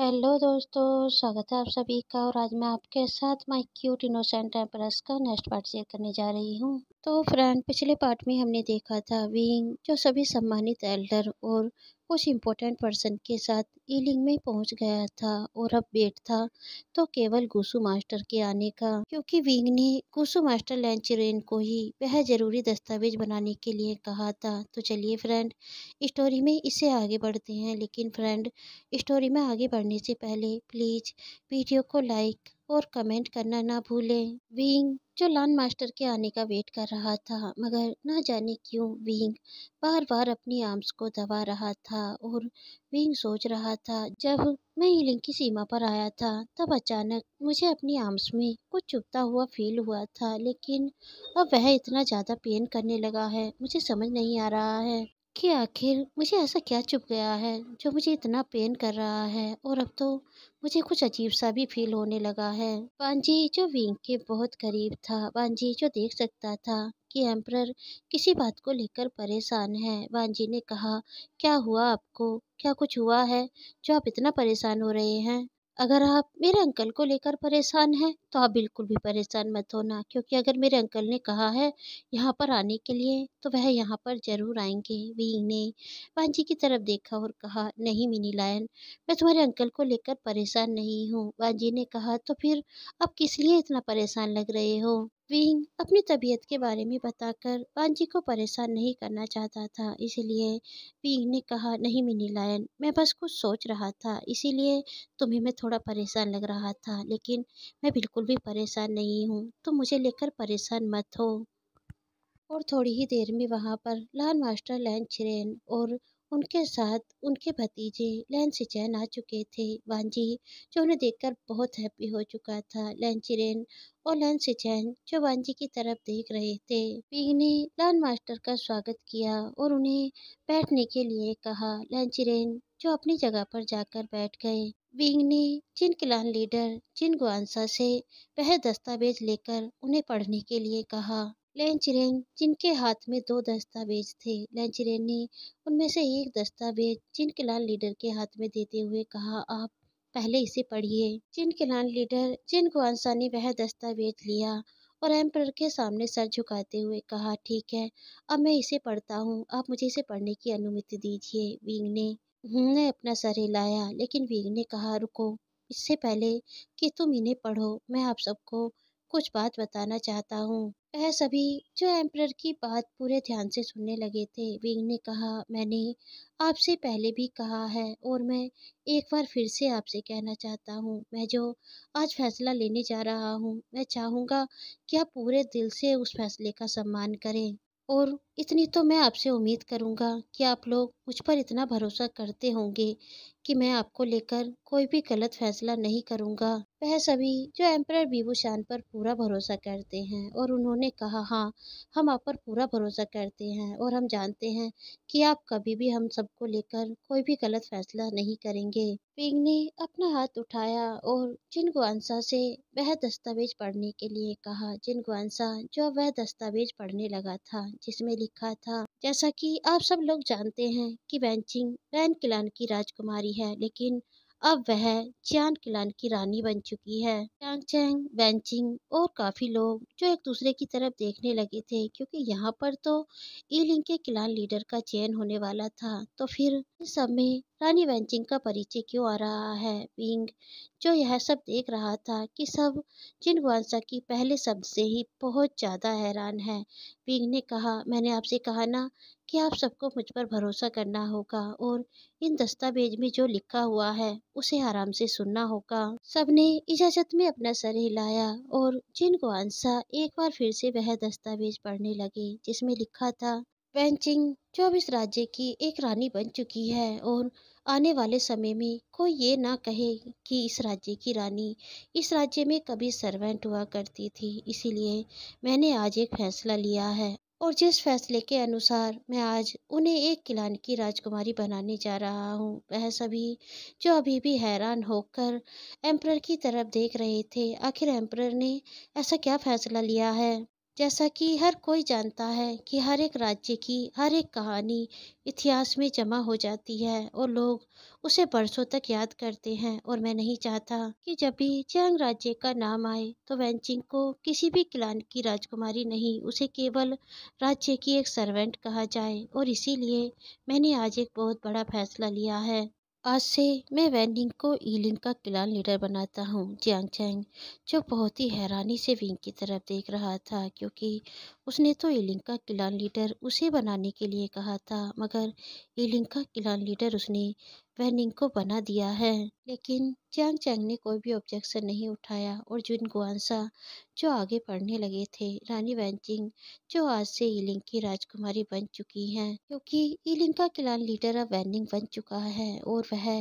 hello दोस्तों स्वागत है आप सभी का और आज मैं आपके साथ माय क्यूट इनोसेंट एम्प्रेस का नेक्स्ट पार्ट शेयर करने जा रही हूँ तो फ्रेंड पिछले पार्ट में हमने देखा था विंग जो सभी सम्मानित एल्डर और कुछ इम्पोर्टेंट पर्सन के साथ ईलिंग में पहुंच गया था और अब बेट था तो केवल गुसु मास्टर के आने का क्योंकि विंग ने गुसु मास्टर लेंचरेन को ही वह ज़रूरी दस्तावेज बनाने के लिए कहा था तो चलिए फ्रेंड स्टोरी में इसे आगे बढ़ते हैं लेकिन फ्रेंड स्टोरी में आगे बढ़ने से पहले प्लीज़ वीडियो को लाइक और कमेंट करना ना भूलें विंग जो लान मास्टर के आने का वेट कर रहा था मगर ना जाने क्यों विंग बार बार अपनी आर्म्स को दबा रहा था और विंग सोच रहा था जब मैं हीलिंग की सीमा पर आया था तब अचानक मुझे अपनी आर्म्स में कुछ चुपता हुआ फील हुआ था लेकिन अब वह इतना ज़्यादा पेन करने लगा है मुझे समझ नहीं आ रहा है कि आखिर मुझे ऐसा क्या चुप गया है जो मुझे इतना पेन कर रहा है और अब तो मुझे कुछ अजीब सा भी फील होने लगा है बांजी जो विंग के बहुत करीब था बांजी जो देख सकता था कि एम्परर किसी बात को लेकर परेशान है वानजी ने कहा क्या हुआ आपको क्या कुछ हुआ है जो आप इतना परेशान हो रहे हैं अगर आप मेरे अंकल को लेकर परेशान हैं तो आप बिल्कुल भी परेशान मत होना क्योंकि अगर मेरे अंकल ने कहा है यहाँ पर आने के लिए तो वह यहाँ पर ज़रूर आएंगे वी ने वांझी की तरफ देखा और कहा नहीं मिनी लायन मैं तुम्हारे अंकल को लेकर परेशान नहीं हूँ वांझी ने कहा तो फिर आप किस लिए इतना परेशान लग रहे हो विंग अपनी तबीयत के बारे में बताकर बांजी को परेशान नहीं करना चाहता था इसलिए विंग ने कहा नहीं मिनी लायन मैं बस कुछ सोच रहा था इसीलिए तुम्हें मैं थोड़ा परेशान लग रहा था लेकिन मैं बिल्कुल भी परेशान नहीं हूँ तुम मुझे लेकर परेशान मत हो और थोड़ी ही देर में वहाँ पर लाल मास्टर लैन चिरेन और उनके साथ उनके भतीजे लैंसी चैन आ चुके थे वांजी जो उन्हें देखकर बहुत हैप्पी हो चुका था चिरेन और लैंसी चैन जो वांजी की तरफ देख रहे थे पिंग ने लान मास्टर का स्वागत किया और उन्हें बैठने के लिए कहा चिरेन जो अपनी जगह पर जाकर बैठ गए विंग ने जिन क्लान लीडर जिन गुआंसा से वह दस्तावेज लेकर उन्हें पढ़ने के लिए कहा लेंचरेन जिनके हाथ में दो दस्तावेज थे लेंचरेन ने उनमें से एक दस्तावेज जिनकिलाल लीडर के हाथ में देते हुए कहा आप पहले इसे पढ़िए जिनकिलाल लीडर जिन गुआंसा ने वह दस्तावेज लिया और एम्पर के सामने सर झुकाते हुए कहा ठीक है अब मैं इसे पढ़ता हूँ आप मुझे इसे पढ़ने की अनुमति दीजिए विंग ने ने अपना सर हिलाया लेकिन वीर ने कहा रुको इससे पहले कि तुम इन्हें पढ़ो मैं आप सबको कुछ बात बताना चाहता हूँ वह सभी जो एम्प्रर की बात पूरे ध्यान से सुनने लगे थे विंग ने कहा मैंने आपसे पहले भी कहा है और मैं एक बार फिर से आपसे कहना चाहता हूँ मैं जो आज फैसला लेने जा रहा हूँ मैं चाहूँगा कि आप पूरे दिल से उस फैसले का सम्मान करें और इतनी तो मैं आपसे उम्मीद करूँगा कि आप लोग मुझ पर इतना भरोसा करते होंगे कि मैं आपको लेकर कोई भी गलत फैसला नहीं करूंगा वह सभी जो एम्पर बीबूशान पर पूरा भरोसा करते हैं और उन्होंने कहा हाँ हम आप पर पूरा भरोसा करते हैं और हम जानते हैं कि आप कभी भी हम सबको लेकर कोई भी गलत फैसला नहीं करेंगे पिंग ने अपना हाथ उठाया और जिन गुआंसा से वह दस्तावेज पढ़ने के लिए कहा जिन गुआंसा जो वह दस्तावेज पढ़ने लगा था जिसमें लिखा था जैसा की आप सब लोग जानते हैं की बैंकिंग बैन किलान की राजकुमारी हुई है लेकिन अब वह चियान क्लान की रानी बन चुकी है चांग चैंग बैंचिंग और काफ़ी लोग जो एक दूसरे की तरफ देखने लगे थे क्योंकि यहाँ पर तो ईलिंग के क्लान लीडर का चयन होने वाला था तो फिर इस सब में रानी वैंचिंग का परिचय क्यों आ रहा है विंग जो यह सब देख रहा था कि सब जिन गुआंसा की पहले शब्द से ही बहुत ज़्यादा हैरान है विंग ने कहा मैंने आपसे कहा ना कि आप सबको मुझ पर भरोसा करना होगा और इन दस्तावेज में जो लिखा हुआ है उसे आराम से सुनना होगा सबने इजाजत में अपना सर हिलाया और जिन गुआंसा एक बार फिर से वह दस्तावेज पढ़ने लगे जिसमें लिखा था पेंचिंग चौबीस राज्य की एक रानी बन चुकी है और आने वाले समय में कोई ये ना कहे कि इस राज्य की रानी इस राज्य में कभी सर्वेंट हुआ करती थी इसीलिए मैंने आज एक फैसला लिया है और जिस फैसले के अनुसार मैं आज उन्हें एक किलान की राजकुमारी बनाने जा रहा हूँ वह सभी जो अभी भी हैरान होकर एम्प्रर की तरफ देख रहे थे आखिर एम्प्रर ने ऐसा क्या फैसला लिया है जैसा कि हर कोई जानता है कि हर एक राज्य की हर एक कहानी इतिहास में जमा हो जाती है और लोग उसे बरसों तक याद करते हैं और मैं नहीं चाहता कि जब भी चांग राज्य का नाम आए तो वेंचिंग को किसी भी क्लान की राजकुमारी नहीं उसे केवल राज्य की एक सर्वेंट कहा जाए और इसीलिए मैंने आज एक बहुत बड़ा फैसला लिया है आज से मैं वैनिंग को ईलिंग का क्लान लीडर बनाता हूँ जियांग चैंग जो बहुत ही हैरानी से विंग की तरफ देख रहा था क्योंकि उसने तो एलिंका किलान लीडर उसे बनाने के लिए कहा था मगर एलिंका किलान लीडर उसने वैनिंग को बना दिया है लेकिन चैंग चैंग ने कोई भी ऑब्जेक्शन नहीं उठाया और जिन गुआंसा जो आगे पढ़ने लगे थे रानी वैनचिंग जो आज से ईलिंग की राजकुमारी बन चुकी हैं क्योंकि ईलिंग का किलान लीडर अब वैनिंग बन चुका है और वह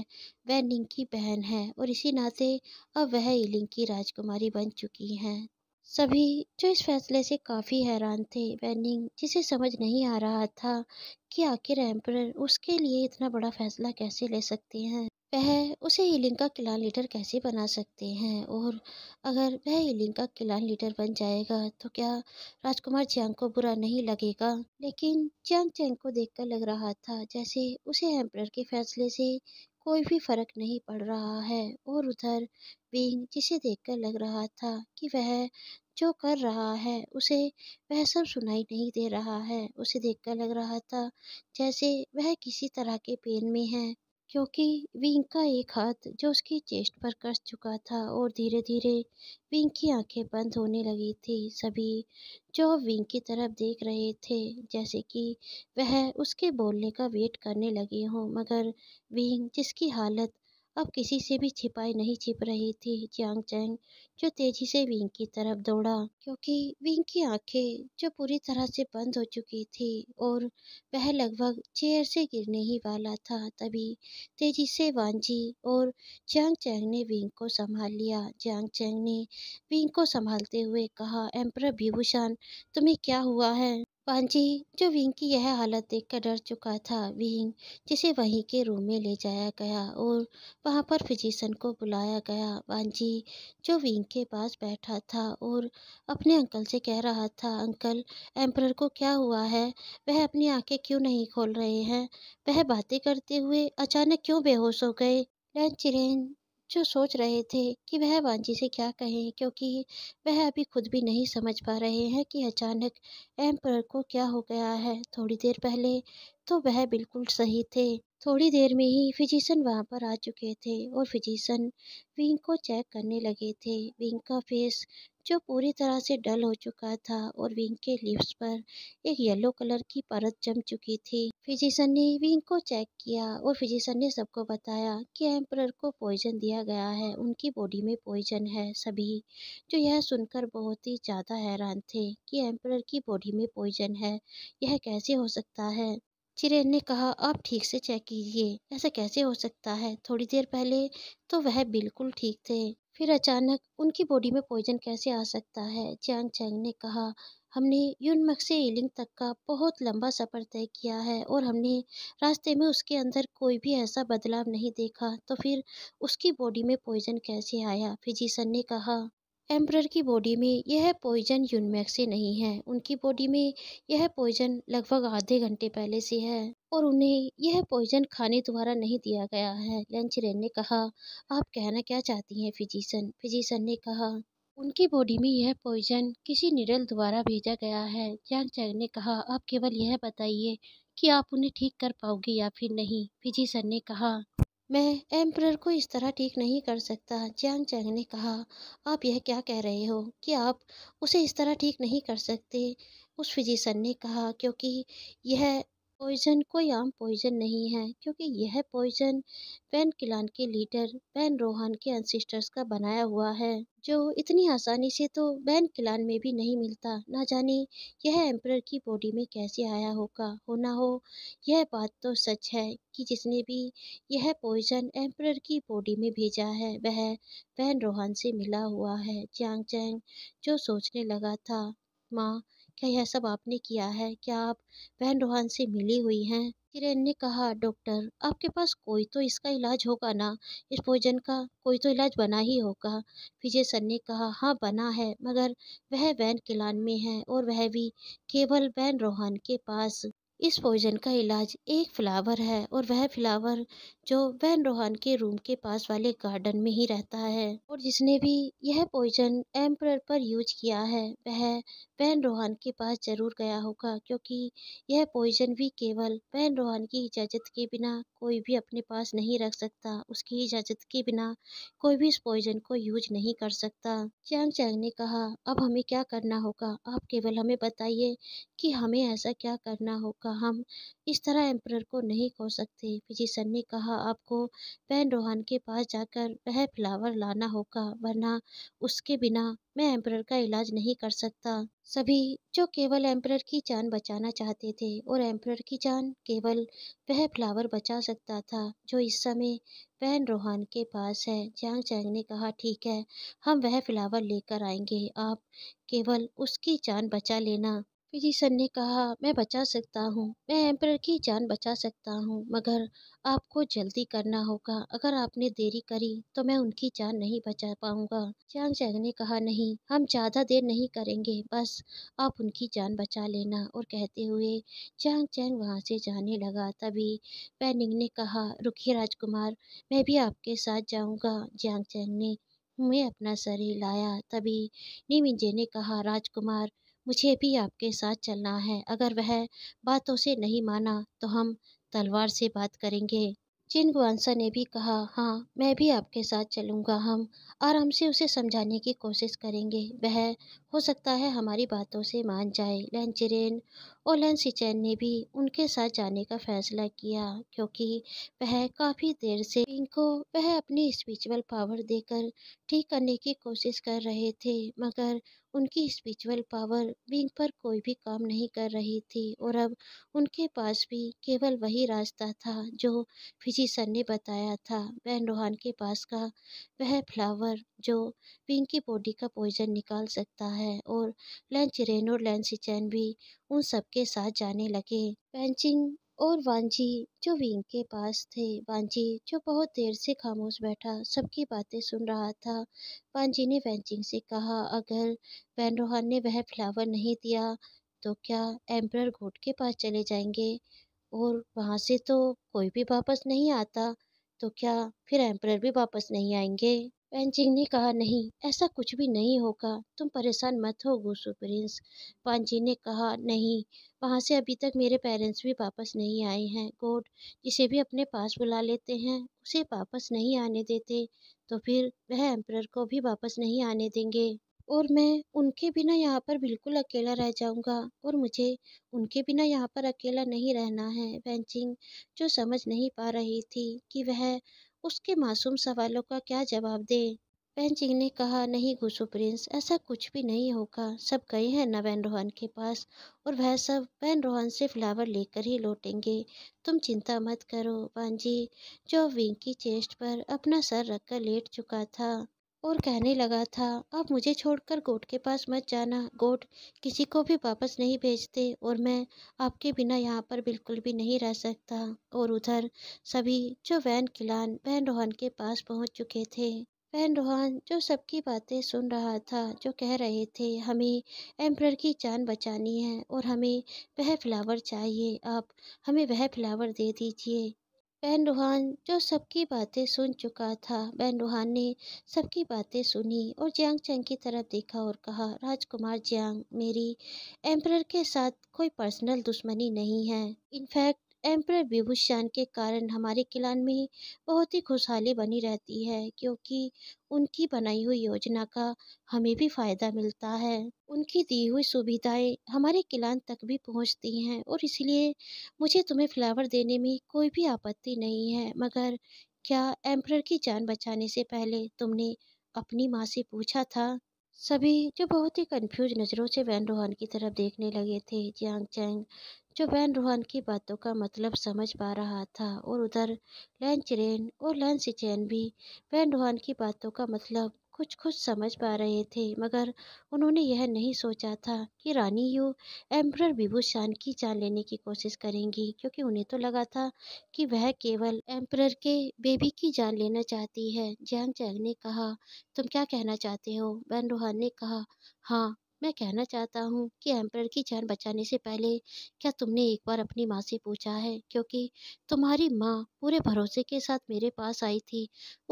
वैनिंग की बहन है और इसी नाते अब वह ईलिंग की राजकुमारी बन चुकी हैं सभी जो इस फैसले से काफ़ी हैरान थे वेनिंग जिसे समझ नहीं आ रहा था कि आखिर एम्पर उसके लिए इतना बड़ा फैसला कैसे ले सकते हैं वह उसे ईलिंग का किला लीडर कैसे बना सकते हैं और अगर वह ईलिंग का किला लीडर बन जाएगा तो क्या राजकुमार जियांग को बुरा नहीं लगेगा लेकिन जियांग चैंग को देखकर लग रहा था जैसे उसे एम्पर के फैसले से कोई भी फर्क नहीं पड़ रहा है और उधर बींग जिसे देखकर लग रहा था कि वह जो कर रहा है उसे वह सब सुनाई नहीं दे रहा है उसे देखकर लग रहा था जैसे वह किसी तरह के पेन में है क्योंकि विंग का एक हाथ जो उसकी चेस्ट पर कस चुका था और धीरे धीरे विंग की आंखें बंद होने लगी थी सभी जो विंग की तरफ देख रहे थे जैसे कि वह उसके बोलने का वेट करने लगे हों मगर विंग जिसकी हालत अब किसी से भी छिपाई नहीं छिप रही थी जियांग चैंग जो तेजी से विंग की तरफ दौड़ा क्योंकि विंग की आंखें जो पूरी तरह से बंद हो चुकी थी और वह लगभग चेयर से गिरने ही वाला था तभी तेजी से वांजी और जियांग चैंग ने विंग को संभाल लिया जियांग चैंग ने विंग को संभालते हुए कहा एम्पर विभूषण तुम्हें क्या हुआ है पांजी जो विंग की यह हालत देखकर डर चुका था विंग जिसे वहीं के रूम में ले जाया गया और वहां पर फिजिशन को बुलाया गया पांजी जो विंग के पास बैठा था और अपने अंकल से कह रहा था अंकल एम्पर को क्या हुआ है वह अपनी आंखें क्यों नहीं खोल रहे हैं वह बातें करते हुए अचानक क्यों बेहोश हो गए लंच जो सोच रहे थे कि वह मांझी से क्या कहें क्योंकि वह अभी खुद भी नहीं समझ पा रहे हैं कि अचानक एम्पर को क्या हो गया है थोड़ी देर पहले तो वह बिल्कुल सही थे थोड़ी देर में ही फिजिशन वहाँ पर आ चुके थे और फिजिशन विंग को चेक करने लगे थे विंग का फेस जो पूरी तरह से डल हो चुका था और विंग के लिप्स पर एक येलो कलर की परत जम चुकी थी फिजिशन ने विंग को चेक किया और फिजिशन ने सबको बताया कि एम्प्रर को पॉइजन दिया गया है उनकी बॉडी में पॉइजन है सभी जो यह सुनकर बहुत ही ज़्यादा हैरान थे कि एम्प्रर की बॉडी में पॉइजन है यह कैसे हो सकता है चिरेन ने कहा आप ठीक से चेक कीजिए ऐसा कैसे हो सकता है थोड़ी देर पहले तो वह बिल्कुल ठीक थे फिर अचानक उनकी बॉडी में पॉइजन कैसे आ सकता है चैंग चैंग ने कहा हमने यूनमक से एलिंग तक का बहुत लंबा सफ़र तय किया है और हमने रास्ते में उसके अंदर कोई भी ऐसा बदलाव नहीं देखा तो फिर उसकी बॉडी में पॉइजन कैसे आया फिजिशन ने कहा एम्प्रर की बॉडी में यह पॉइजन यूनमैक से नहीं है उनकी बॉडी में यह पॉइजन लगभग आधे घंटे पहले से है और उन्हें यह पॉइजन खाने द्वारा नहीं दिया गया है रेन ने कहा आप कहना क्या चाहती हैं फिजिशन फिजिशन ने कहा उनकी बॉडी में यह पॉइजन किसी निडल द्वारा भेजा गया है जैन चैंग ने कहा आप केवल यह बताइए कि आप उन्हें ठीक कर पाओगे या फिर नहीं फिजिशन ने कहा मैं एम्प्रर को इस तरह ठीक नहीं कर सकता जियांग चैंग ने कहा आप यह क्या कह रहे हो कि आप उसे इस तरह ठीक नहीं कर सकते उस फिजिशन ने कहा क्योंकि यह पॉइजन कोई आम पॉइजन नहीं है क्योंकि यह पॉइजन पेन किलान के लीडर बैन रोहन के एंसिस्टर्स का बनाया हुआ है जो इतनी आसानी से तो बैन किलान में भी नहीं मिलता ना जाने यह एम्प्रर की बॉडी में कैसे आया होगा होना हो यह बात तो सच है कि जिसने भी यह पॉइजन एम्प्रर की बॉडी में भेजा है वह बैन रोहान से मिला हुआ है चैंग चैंग जो सोचने लगा था माँ क्या यह सब आपने किया है क्या आप बहन रोहान से मिली हुई हैं किरेन ने कहा डॉक्टर आपके पास कोई तो इसका इलाज होगा ना इस भोजन का कोई तो इलाज बना ही होगा विजय सर ने कहा हाँ बना है मगर वह वैन किलान में है और वह भी केवल वैन रोहान के पास इस पॉइजन का इलाज एक फ्लावर है और वह फ्लावर जो वैन रोहान के रूम के पास वाले गार्डन में ही रहता है और जिसने भी यह पॉइजन एम्प्रर पर यूज किया है वह वैन रोहान के पास जरूर गया होगा क्योंकि यह पॉइजन भी केवल वैन रोहान की इजाज़त के बिना कोई भी अपने पास नहीं रख सकता उसकी इजाज़त के बिना कोई भी इस पॉइजन को यूज नहीं कर सकता चैंग चैंग ने कहा अब हमें क्या करना होगा आप केवल हमें बताइए कि हमें ऐसा क्या करना होगा का हम इस तरह एम्पर को नहीं खो सकते फिजिशन ने कहा आपको पैन रोहान के पास जाकर वह फ्लावर लाना होगा वरना उसके बिना मैं एम्पर का इलाज नहीं कर सकता सभी जो केवल एम्पर की जान बचाना चाहते थे और एम्पर की जान केवल वह फ्लावर बचा सकता था जो इस समय पैन रोहान के पास है जैंग चैंग ने कहा ठीक है हम वह फ्लावर लेकर आएंगे आप केवल उसकी जान बचा लेना फिजिशन ने कहा मैं बचा सकता हूँ मैं एम्पर की जान बचा सकता हूँ मगर आपको जल्दी करना होगा अगर आपने देरी करी तो मैं उनकी जान नहीं बचा पाऊंगा चांग चैंग ने कहा नहीं हम ज़्यादा देर नहीं करेंगे बस आप उनकी जान बचा लेना और कहते हुए चांग चैंग वहाँ से जाने लगा तभी पैनिंग ने कहा रुखिए राजकुमार मैं भी आपके साथ जाऊँगा चांग चैंग ने मैं अपना सर हिलाया तभी निमिंजे ने कहा राजकुमार मुझे भी आपके साथ चलना है अगर वह बातों से नहीं माना तो हम तलवार से बात करेंगे चिन गुआंसा ने भी कहा हाँ मैं भी आपके साथ चलूँगा हम आराम से उसे समझाने की कोशिश करेंगे वह हो सकता है हमारी बातों से मान जाए लैन चिरेन और लैन सिचैन ने भी उनके साथ जाने का फैसला किया क्योंकि वह काफ़ी देर से इनको वह अपनी स्पिरिचुअल पावर देकर ठीक करने की कोशिश कर रहे थे मगर उनकी स्पिरिचुअल पावर विंग पर कोई भी काम नहीं कर रही थी और अब उनके पास भी केवल वही रास्ता था जो फिजिकल जी सर ने बताया था बहन रोहान के पास का वह फ्लावर जो पिंकी बॉडी का पॉइजन निकाल सकता है और लैंचरेन और लैंसिचैन भी उन सब के साथ जाने लगे पेंचिंग और वांझी जो विंग के पास थे वांझी जो बहुत देर से खामोश बैठा सबकी बातें सुन रहा था वांझी ने वेंचिंग से कहा अगर रोहान ने वह फ्लावर नहीं दिया तो क्या एम्प्रर घोट के पास चले जाएंगे और वहाँ से तो कोई भी वापस नहीं आता तो क्या फिर एम्प्रर भी वापस नहीं आएंगे पैंचिंग ने कहा नहीं ऐसा कुछ भी नहीं होगा तुम परेशान मत हो गुसु प्रिंस पांची ने कहा नहीं वहाँ से अभी तक मेरे पेरेंट्स भी वापस नहीं आए हैं गोड जिसे भी अपने पास बुला लेते हैं उसे वापस नहीं आने देते तो फिर वह एम्प्रर को भी वापस नहीं आने देंगे और मैं उनके बिना यहाँ पर बिल्कुल अकेला रह जाऊँगा और मुझे उनके बिना यहाँ पर अकेला नहीं रहना है वैंचिंग जो समझ नहीं पा रही थी कि वह उसके मासूम सवालों का क्या जवाब दे वैनचिंग ने कहा नहीं घुसो प्रिंस ऐसा कुछ भी नहीं होगा सब गए हैं ना वैन रोहन के पास और वह सब वैन रोहन से फ्लावर लेकर ही लौटेंगे तुम चिंता मत करो पांजी जो विंकी चेस्ट पर अपना सर रखकर लेट चुका था और कहने लगा था अब मुझे छोड़कर गोट के पास मत जाना गोट किसी को भी वापस नहीं भेजते और मैं आपके बिना यहाँ पर बिल्कुल भी नहीं रह सकता और उधर सभी जो वैन किलान वैन रोहन के पास पहुँच चुके थे बहन रोहान जो सबकी बातें सुन रहा था जो कह रहे थे हमें एम्प्रर की जान बचानी है और हमें वह फ्लावर चाहिए आप हमें वह फ्लावर दे दीजिए बहन रूहान जो सबकी बातें सुन चुका था बहन रूहान ने सबकी बातें सुनी और जियांग चंग की तरफ देखा और कहा राजकुमार जियांग मेरी एम्प्रर के साथ कोई पर्सनल दुश्मनी नहीं है इनफैक्ट एम्पर विभूषण के कारण हमारे किलान में बहुत ही खुशहाली बनी रहती है क्योंकि उनकी बनाई हुई योजना का हमें भी फ़ायदा मिलता है उनकी दी हुई सुविधाएं हमारे किलान तक भी पहुंचती हैं और इसलिए मुझे तुम्हें फ्लावर देने में कोई भी आपत्ति नहीं है मगर क्या एम्पर की जान बचाने से पहले तुमने अपनी माँ से पूछा था सभी जो बहुत ही कंफ्यूज नज़रों से वैन रोहन की तरफ देखने लगे थे जियांग चैंग जो वैन रोहन की बातों का मतलब समझ पा रहा था और उधर लैन चिरेन और लैन सिचैन भी वैन रोहन की बातों का मतलब कुछ कुछ समझ पा रहे थे मगर उन्होंने यह नहीं सोचा था कि रानी यू एम्प्रर विभूषण की जान लेने की कोशिश करेंगी क्योंकि उन्हें तो लगा था कि वह केवल एम्प्रर के बेबी की जान लेना चाहती है जैंग चैंग ने कहा तुम क्या कहना चाहते हो बैन रोहान ने कहा हाँ मैं कहना चाहता हूँ कि एम्पर की जान बचाने से पहले क्या तुमने एक बार अपनी माँ से पूछा है क्योंकि तुम्हारी माँ पूरे भरोसे के साथ मेरे पास आई थी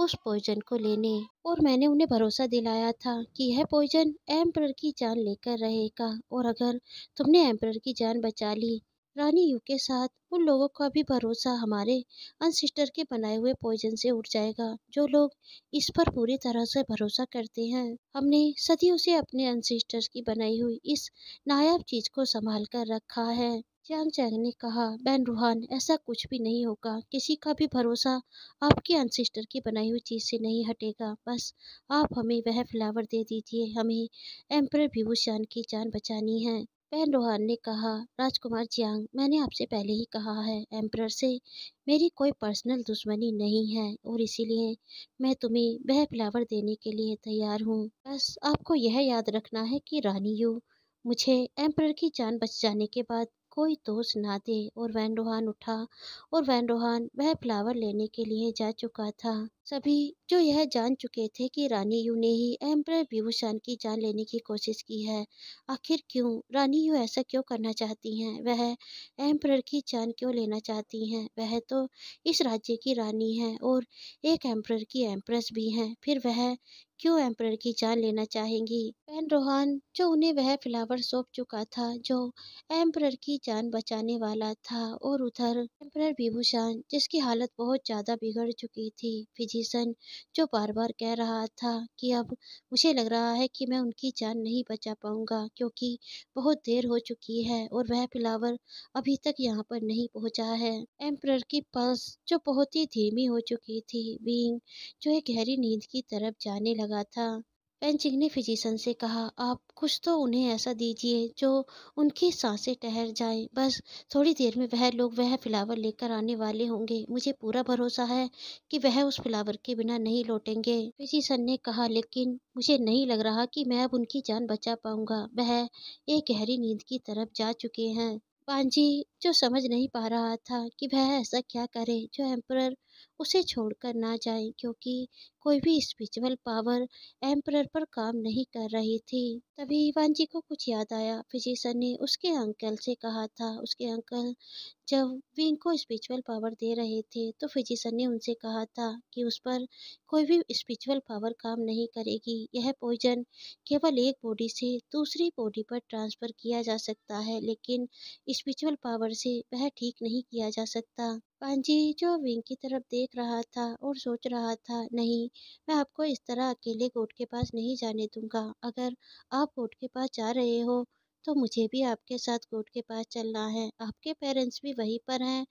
उस पॉइजन को लेने और मैंने उन्हें भरोसा दिलाया था कि यह पॉइजन एम्पर की जान लेकर रहेगा और अगर तुमने एम्पर की जान बचा ली रानी यू के साथ उन लोगों का भी भरोसा हमारे अनसिस्टर के बनाए हुए पॉइजन से उठ जाएगा जो लोग इस पर पूरी तरह से भरोसा करते हैं हमने सदियों से अपने अनसिस्टर की बनाई हुई इस नायाब चीज को संभाल कर रखा है चैंग चैंग ने कहा बहन रूहान ऐसा कुछ भी नहीं होगा किसी का भी भरोसा आपके अनसिस्टर की बनाई हुई चीज़ से नहीं हटेगा बस आप हमें वह फ्लावर दे दीजिए हमें एम्पर विभूषण की जान बचानी है रोहान ने कहा राजकुमार जियांग मैंने आपसे पहले ही कहा है एम्प्रर से मेरी कोई पर्सनल दुश्मनी नहीं है और इसीलिए मैं तुम्हें वह फ्लावर देने के लिए तैयार हूँ बस आपको यह याद रखना है कि रानी यू मुझे एम्प्रर की जान बच जाने के बाद कोई दोष ना दे और वैन रोहान उठा और वैन रोहान वह फ्लावर लेने के लिए जा चुका था सभी जो यह जान चुके थे कि रानी यू ने ही एम्प्रर विभूषण की जान लेने की कोशिश की है आखिर क्यों रानी यू ऐसा क्यों करना चाहती हैं वह एम्प्रर की जान क्यों लेना चाहती हैं वह तो इस राज्य की रानी है और एक एम्प्र की एम्प्रेस भी हैं फिर वह क्यों एम्प्रर की जान लेना चाहेंगी पेन रोहान जो उन्हें वह फ्लावर सौंप चुका था जो एम्प्रर की जान बचाने वाला था और उधर एम्प्रर विभूषण जिसकी हालत बहुत ज़्यादा बिगड़ चुकी थी फिजी जिसन जो बार बार कह रहा था कि अब मुझे लग रहा है कि मैं उनकी जान नहीं बचा पाऊंगा क्योंकि बहुत देर हो चुकी है और वह फिलावर अभी तक यहाँ पर नहीं पहुँचा है एम्प्रर की पल्स जो बहुत ही धीमी हो चुकी थी बींग जो एक गहरी नींद की तरफ जाने लगा था पेंचिंग ने फिजिशन से कहा आप कुछ तो उन्हें ऐसा दीजिए जो उनकी सांसें ठहर जाएं बस थोड़ी देर में वह लोग वह फ्लावर लेकर आने वाले होंगे मुझे पूरा भरोसा है कि वह उस फ्लावर के बिना नहीं लौटेंगे फिजिशन ने कहा लेकिन मुझे नहीं लग रहा कि मैं अब उनकी जान बचा पाऊंगा वह एक गहरी नींद की तरफ जा चुके हैं पांजी जो समझ नहीं पा रहा था कि वह ऐसा क्या करे जो एम्पर उसे छोड़कर ना जाएं क्योंकि कोई भी स्पिरिचुअल पावर एम्पर पर काम नहीं कर रही थी तभी ईवान जी को कुछ याद आया फिजिशन ने उसके अंकल से कहा था उसके अंकल जब विंग को स्पिरिचुअल पावर दे रहे थे तो फिजिशन ने उनसे कहा था कि उस पर कोई भी स्पिरिचुअल पावर काम नहीं करेगी यह पॉइजन केवल एक बॉडी से दूसरी बॉडी पर ट्रांसफ़र किया जा सकता है लेकिन स्पिरिचुअल पावर से वह ठीक नहीं किया जा सकता पांजी हाँ जो विंग की तरफ देख रहा था और सोच रहा था नहीं मैं आपको इस तरह अकेले कोर्ट के पास नहीं जाने दूंगा अगर आप कोर्ट के पास जा रहे हो तो मुझे भी आपके साथ कोर्ट के पास चलना है आपके पेरेंट्स भी वहीं पर हैं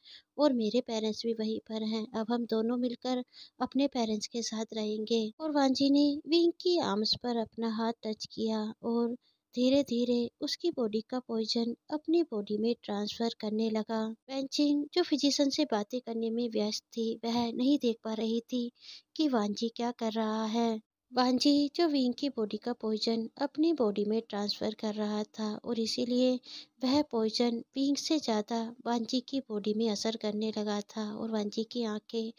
और मेरे पेरेंट्स भी वहीं पर हैं अब हम दोनों मिलकर अपने पेरेंट्स के साथ रहेंगे और वांझी ने विंग की आर्म्स पर अपना हाथ टच किया और धीरे धीरे उसकी बॉडी का पॉइजन अपनी बॉडी में ट्रांसफर करने लगा वेंचिंग जो फिजिशियन से बातें करने में व्यस्त थी वह नहीं देख पा रही थी कि वांजी क्या कर रहा है वांजी जो विंग की बॉडी का पॉइजन अपनी बॉडी में ट्रांसफ़र कर रहा था और इसीलिए वह पॉइजन विंग से ज़्यादा वांजी की बॉडी में असर करने लगा था और वांजी की आंखें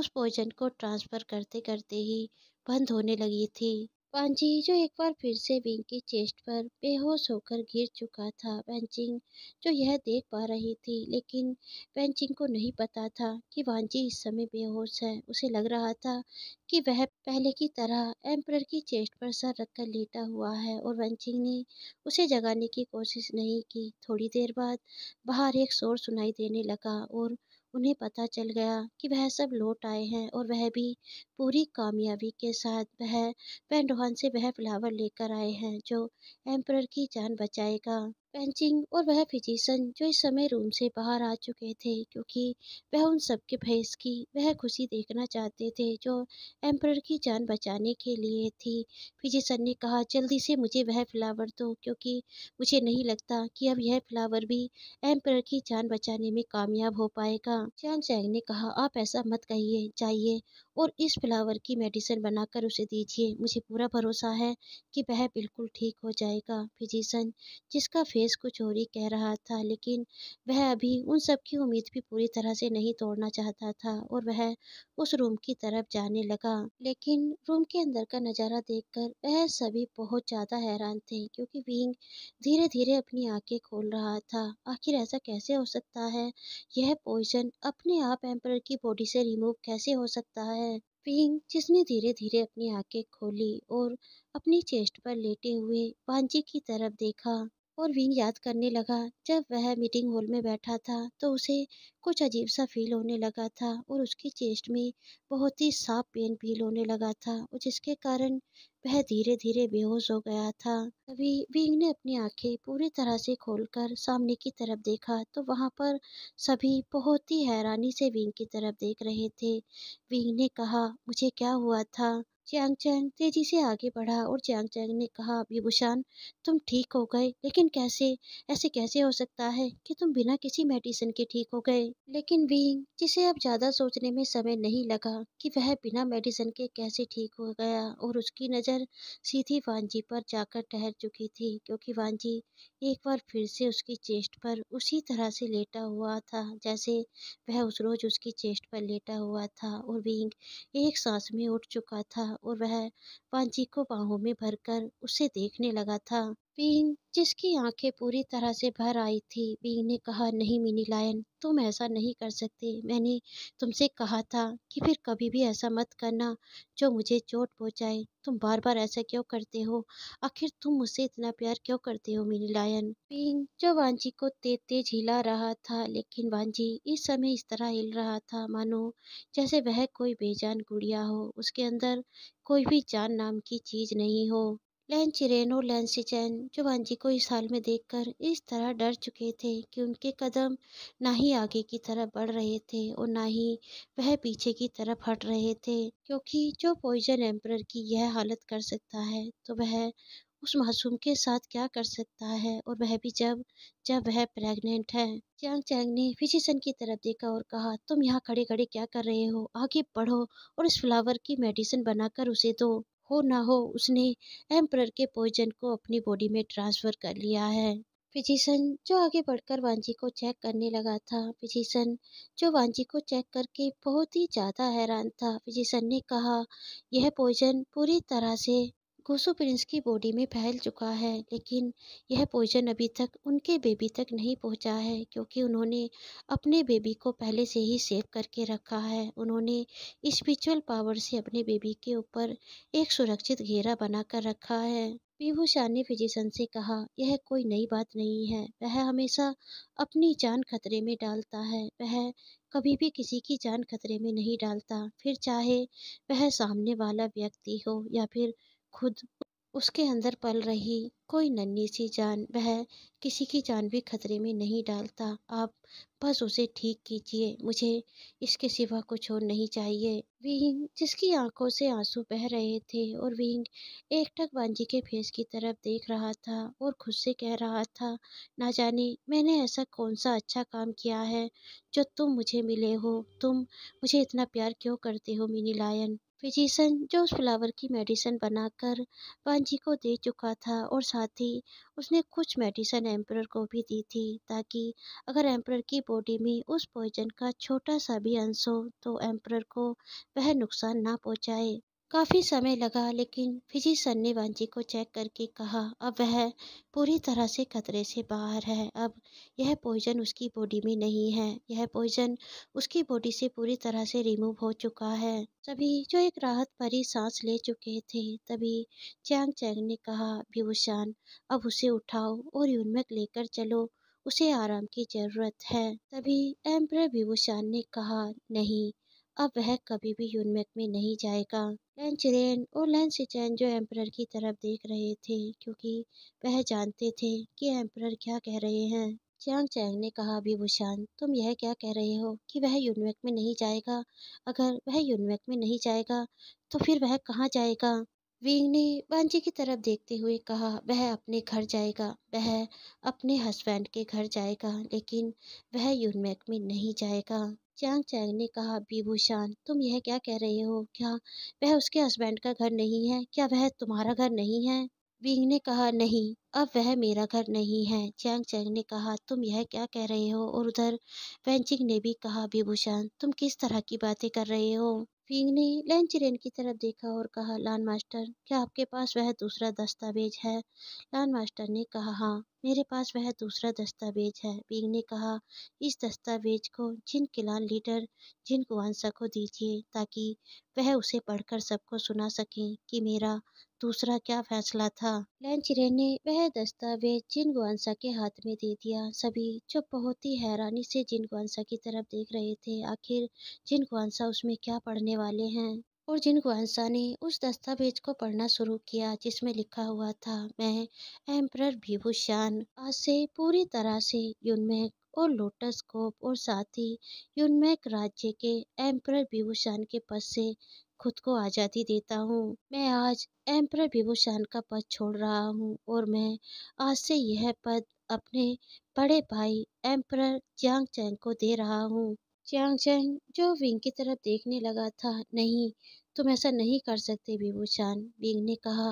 उस पॉइजन को ट्रांसफ़र करते करते ही बंद होने लगी थी पांची जो एक बार फिर से विंग की चेस्ट पर बेहोश होकर गिर चुका था पेंचिंग जो यह देख पा रही थी लेकिन पेंचिंग को नहीं पता था कि वांची इस समय बेहोश है उसे लग रहा था कि वह पहले की तरह एम्प्रर की चेस्ट पर सर रखकर लेटा हुआ है और वंचिंग ने उसे जगाने की कोशिश नहीं की थोड़ी देर बाद बाहर एक शोर सुनाई देने लगा और उन्हें पता चल गया कि वह सब लौट आए हैं और वह भी पूरी कामयाबी के साथ वह पेंडोहन से वह फ्लावर लेकर आए हैं जो एम्प्रर की जान बचाएगा पेंचिंग और वह फिजिशन जो इस समय रूम से बाहर आ चुके थे क्योंकि वह उन सबके फेस की वह खुशी देखना चाहते थे जो एम्पर की जान बचाने के लिए थी फिजिशन ने कहा जल्दी से मुझे वह फ्लावर दो क्योंकि मुझे नहीं लगता कि अब यह फ्लावर भी एम्पर की जान बचाने में कामयाब हो पाएगा चैन चैंग ने कहा आप ऐसा मत कहिए जाइए और इस फ्लावर की मेडिसिन बनाकर उसे दीजिए मुझे पूरा भरोसा है कि वह बिल्कुल ठीक हो जाएगा फिजिशन जिसका फेस कुछ और ही कह रहा था लेकिन वह अभी उन सब की उम्मीद भी पूरी तरह से नहीं तोड़ना चाहता था और वह उस रूम की तरफ जाने लगा लेकिन रूम के अंदर का नज़ारा कर वह सभी बहुत ज़्यादा हैरान थे क्योंकि विंग धीरे धीरे अपनी आँखें खोल रहा था आखिर ऐसा कैसे हो सकता है यह पॉइजन अपने आप एम्पर की बॉडी से रिमूव कैसे हो सकता है फीम जिसने धीरे धीरे अपनी आंखें खोली और अपनी चेस्ट पर लेटे हुए पांजे की तरफ देखा और विंग याद करने लगा जब वह मीटिंग हॉल में बैठा था तो उसे कुछ अजीब सा फील होने लगा था और उसकी चेस्ट में बहुत ही साफ पेन फील होने लगा था और जिसके कारण वह धीरे धीरे बेहोश हो गया था तभी विंग ने अपनी आंखें पूरी तरह से खोलकर सामने की तरफ देखा तो वहाँ पर सभी बहुत ही हैरानी से विंग की तरफ देख रहे थे विंग ने कहा मुझे क्या हुआ था चैंग चैंग तेजी से आगे बढ़ा और चैंग चैंग ने कहा विभूषण तुम ठीक हो गए लेकिन कैसे ऐसे कैसे हो सकता है कि तुम बिना किसी मेडिसिन के ठीक हो गए लेकिन विंग जिसे अब ज्यादा सोचने में समय नहीं लगा कि वह बिना मेडिसिन के कैसे ठीक हो गया और उसकी नज़र सीधी वांझी पर जाकर ठहर चुकी थी क्योंकि वांझी एक बार फिर से उसकी चेस्ट पर उसी तरह से लेटा हुआ था जैसे वह उस रोज उसकी चेस्ट पर लेटा हुआ था और विंग एक सांस में उठ चुका था और वह पांची को बाहों में भरकर उसे देखने लगा था बीन जिसकी आंखें पूरी तरह से भर आई थी बीन ने कहा नहीं मिनी लायन तुम ऐसा नहीं कर सकते मैंने तुमसे कहा था कि फिर कभी भी ऐसा मत करना जो मुझे चोट पहुंचाए तुम बार बार ऐसा क्यों करते हो आखिर तुम मुझसे इतना प्यार क्यों करते हो मिनी लायन बीन जो वांजी को तेज तेज हिला रहा था लेकिन वांजी इस समय इस तरह हिल रहा था मानो जैसे वह कोई बेजान गुड़िया हो उसके अंदर कोई भी जान नाम की चीज़ नहीं हो लैन चिरेनो लैन सिचैन जुबानजी को इस हाल में देखकर इस तरह डर चुके थे कि उनके कदम ना ही आगे की तरफ बढ़ रहे थे और ना ही वह पीछे की तरफ हट रहे थे क्योंकि जो पॉइजन एम्पर की यह हालत कर सकता है तो वह उस मासूम के साथ क्या कर सकता है और वह भी जब जब वह प्रेग्नेंट है चैंग चैंग ने फिजिशियन की तरफ देखा और कहा तुम यहाँ खड़े खड़े क्या कर रहे हो आगे बढ़ो और इस फ्लावर की मेडिसिन बनाकर उसे दो हो ना हो उसने एम्प्रर के पॉइजन को अपनी बॉडी में ट्रांसफ़र कर लिया है फिजिशन जो आगे बढ़कर वांजी को चेक करने लगा था फिजिशन जो वांजी को चेक करके बहुत ही ज़्यादा हैरान था फिजिशन ने कहा यह पॉइजन पूरी तरह से गोसो प्रिंस की बॉडी में फैल चुका है लेकिन यह पोइजन अभी तक उनके बेबी तक नहीं पहुंचा है क्योंकि उन्होंने अपने बेबी को पहले से ही सेव करके रखा है उन्होंने स्पिरिचुअल पावर से अपने बेबी के ऊपर एक सुरक्षित घेरा बना कर रखा है शाह ने फिजिशन से कहा यह कोई नई बात नहीं है वह हमेशा अपनी जान खतरे में डालता है वह कभी भी किसी की जान खतरे में नहीं डालता फिर चाहे वह सामने वाला व्यक्ति हो या फिर खुद उसके अंदर पल रही कोई नन्ही सी जान वह किसी की जान भी खतरे में नहीं डालता आप बस उसे ठीक कीजिए मुझे इसके सिवा कुछ और नहीं चाहिए विहिंग जिसकी आंखों से आंसू बह रहे थे और विहिंग एक टक बांजी के फेस की तरफ देख रहा था और खुद से कह रहा था ना जाने मैंने ऐसा कौन सा अच्छा काम किया है जो तुम मुझे मिले हो तुम मुझे इतना प्यार क्यों करते हो मिनी लायन फिजिशन जो उस फ्लावर की मेडिसन बनाकर पांजी को दे चुका था और साथ ही उसने कुछ मेडिसन एम्प्रर को भी दी थी ताकि अगर एम्प्रर की बॉडी में उस पॉइजन का छोटा सा भी अंश हो तो एम्प्रर को वह नुकसान ना पहुंचाए काफ़ी समय लगा लेकिन फिजिशन ने वांजी को चेक करके कहा अब वह पूरी तरह से खतरे से बाहर है अब यह पॉइजन उसकी बॉडी में नहीं है यह पॉइजन उसकी बॉडी से पूरी तरह से रिमूव हो चुका है सभी जो एक राहत भरी सांस ले चुके थे तभी चैंग चैंग ने कहा भ्यूशान अब उसे उठाओ और यूनमेक लेकर चलो उसे आराम की जरूरत है तभी एम्प्रे भ्यूशान ने कहा नहीं अब वह कभी भी यूनमेक में नहीं जाएगा लैन चिरेन और लैन सिचैन जो एम्पर की तरफ देख रहे थे क्योंकि वह जानते थे कि एम्पर क्या कह रहे हैं चैंग चैंग ने कहा विभूषण तुम यह क्या कह रहे हो कि वह यूनवेक में नहीं जाएगा अगर वह यूनवेक में नहीं जाएगा तो फिर वह कहाँ जाएगा वींग ने बांजी की तरफ देखते हुए कहा वह अपने घर जाएगा वह अपने हस्बैंड के घर जाएगा लेकिन वह यूनमेक में नहीं जाएगा चैंग चैंग ने कहा विभूषण तुम यह क्या कह रहे हो क्या वह उसके हस्बैंड का घर नहीं है क्या वह तुम्हारा घर नहीं है विंग ने कहा नहीं अब वह मेरा घर नहीं है चैंग चैंग ने कहा तुम यह क्या कह रहे हो और उधर वेंचिंग ने भी कहा विभूषण तुम किस तरह की बातें कर रहे हो विंग ने लेंचरेन की तरफ देखा और कहा लान मास्टर क्या आपके पास वह दूसरा दस्तावेज है लान मास्टर ने कहा हाँ मेरे पास वह दूसरा दस्तावेज है बेग ने कहा इस दस्तावेज को जिन किलान लीडर जिन गुआंसा को दीजिए ताकि वह उसे पढ़कर सबको सुना सकें कि मेरा दूसरा क्या फैसला था लैंचरे ने वह दस्तावेज जिन गुआंसा के हाथ में दे दिया सभी जो बहुत ही हैरानी से जिन गुआंसा की तरफ देख रहे थे आखिर जिन गुआंसा उसमें क्या पढ़ने वाले हैं और जिन गुआंसा ने उस दस्तावेज को पढ़ना शुरू किया जिसमें लिखा हुआ था मैं एम्प्रर विभूषण आज से पूरी तरह से युनमैक और लोटस कोप और साथ ही युनमैक राज्य के एम्प्रर विभूषण के पद से खुद को आज़ादी देता हूँ मैं आज एम्प्रर विभूषण का पद छोड़ रहा हूँ और मैं आज से यह पद अपने बड़े भाई एम्प्रर जियांग चैंग को दे रहा हूँ चियांग चैंग जो विंग की तरफ देखने लगा था नहीं तुम ऐसा नहीं कर सकते विभूषण विंग ने कहा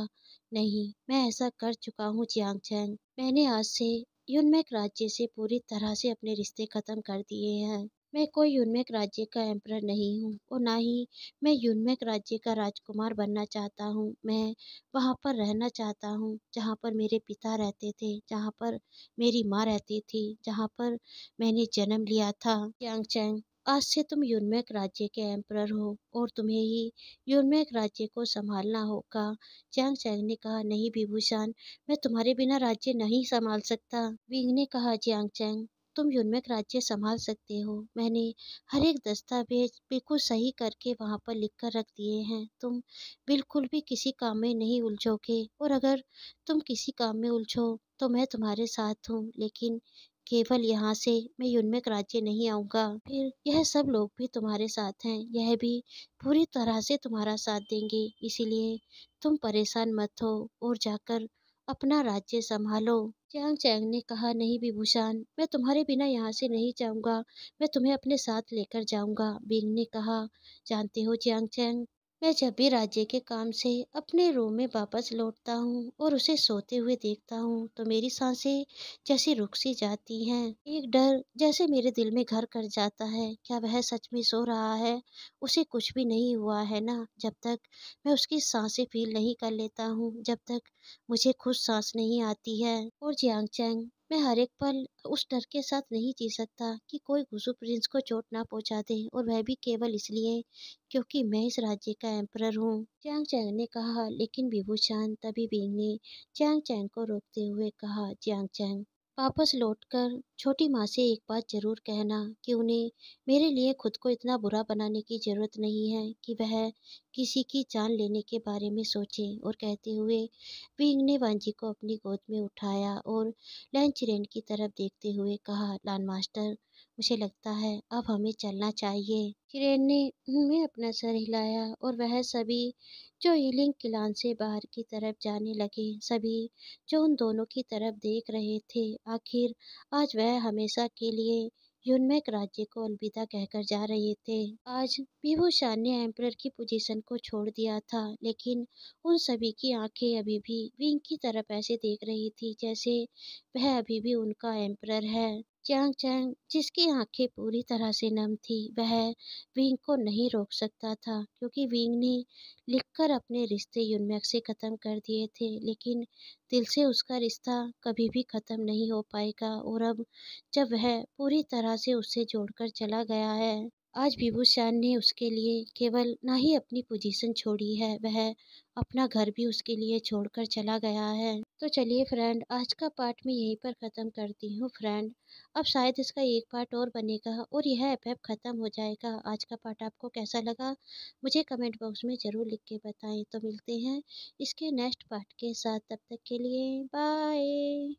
नहीं मैं ऐसा कर चुका हूँ चियांग चैंग मैंने आज से यूनमेक राज्य से पूरी तरह से अपने रिश्ते ख़त्म कर दिए हैं मैं कोई यूनमेक राज्य का एम्पर नहीं हूँ और ना ही मैं यूनमेक राज्य का राजकुमार बनना चाहता हूँ मैं वहाँ पर रहना चाहता हूँ जहाँ पर मेरे पिता रहते थे जहाँ पर मेरी माँ रहती थी जहाँ पर मैंने जन्म लिया था यांग चैंग आज से तुम यूनमेक राज्य के एम्प्रर हो और तुम्हें ही यूनमेक राज्य को संभालना होगा चैंग चैंग ने कहा नहीं विभूषण मैं तुम्हारे बिना राज्य नहीं संभाल सकता विंग ने कहा चैंग चैंग तुम यूनमेक राज्य संभाल सकते हो मैंने हर एक दस्तावेज बिल्कुल सही करके वहाँ पर लिख कर रख दिए हैं तुम बिल्कुल भी किसी काम में नहीं उलझोगे और अगर तुम किसी काम में उलझो तो मैं तुम्हारे साथ हूँ लेकिन केवल यहाँ से मैं युन्मक राज्य नहीं आऊँगा फिर यह सब लोग भी तुम्हारे साथ हैं यह भी पूरी तरह से तुम्हारा साथ देंगे इसीलिए तुम परेशान मत हो और जाकर अपना राज्य संभालो चैंग चैंग ने कहा नहीं विभूषण मैं तुम्हारे बिना यहाँ से नहीं जाऊँगा मैं तुम्हें अपने साथ लेकर जाऊँगा बिंग ने कहा जानते हो चैंग चैंग मैं जब भी राज्य के काम से अपने रूम में वापस लौटता हूँ और उसे सोते हुए देखता हूँ तो मेरी सांसें जैसे रुक सी जाती हैं एक डर जैसे मेरे दिल में घर कर जाता है क्या वह सच में सो रहा है उसे कुछ भी नहीं हुआ है ना जब तक मैं उसकी सांसें फील नहीं कर लेता हूँ जब तक मुझे खुद सांस नहीं आती है और जियांग चैंग मैं हर एक पल उस डर के साथ नहीं जी सकता कि कोई घुसू प्रिंस को चोट ना पहुंचा दे और वह भी केवल इसलिए क्योंकि मैं इस राज्य का एम्पर हूँ चैंग चैंग ने कहा लेकिन विभूषण तभी बिंग ने चैंग चैंग को रोकते हुए कहा चैंग चैंग वापस लौटकर छोटी माँ से एक बात ज़रूर कहना कि उन्हें मेरे लिए खुद को इतना बुरा बनाने की ज़रूरत नहीं है कि वह किसी की जान लेने के बारे में सोचे और कहते हुए विंग ने वांझी को अपनी गोद में उठाया और लंच रेन की तरफ देखते हुए कहा लान मास्टर मुझे लगता है अब हमें चलना चाहिए चिरेन ने उन्हें अपना सर हिलाया और वह सभी जो ईलिंग किलान से बाहर की तरफ जाने लगे सभी जो उन दोनों की तरफ देख रहे थे आखिर आज वह वह हमेशा के लिए युनमेक राज्य को अलविदा कहकर जा रहे थे आज विभूषण ने एम्प्रर की पोजीशन को छोड़ दिया था लेकिन उन सभी की आंखें अभी भी विंग की तरफ ऐसे देख रही थी जैसे वह अभी भी उनका एम्प्रर है चैंग चैंग जिसकी आंखें पूरी तरह से नम थी वह विंग को नहीं रोक सकता था क्योंकि विंग ने लिखकर अपने रिश्ते युनमैक से ख़त्म कर दिए थे लेकिन दिल से उसका रिश्ता कभी भी ख़त्म नहीं हो पाएगा और अब जब वह पूरी तरह से उससे जोड़कर चला गया है आज विभूषण ने उसके लिए केवल ना ही अपनी पोजीशन छोड़ी है वह अपना घर भी उसके लिए छोड़कर चला गया है तो चलिए फ्रेंड आज का पार्ट मैं यहीं पर ख़त्म करती हूँ फ्रेंड अब शायद इसका एक पार्ट और बनेगा और यह एप ख़त्म हो जाएगा आज का पार्ट आपको कैसा लगा मुझे कमेंट बॉक्स में ज़रूर लिख के बताएं तो मिलते हैं इसके नेक्स्ट पार्ट के साथ तब तक के लिए बाय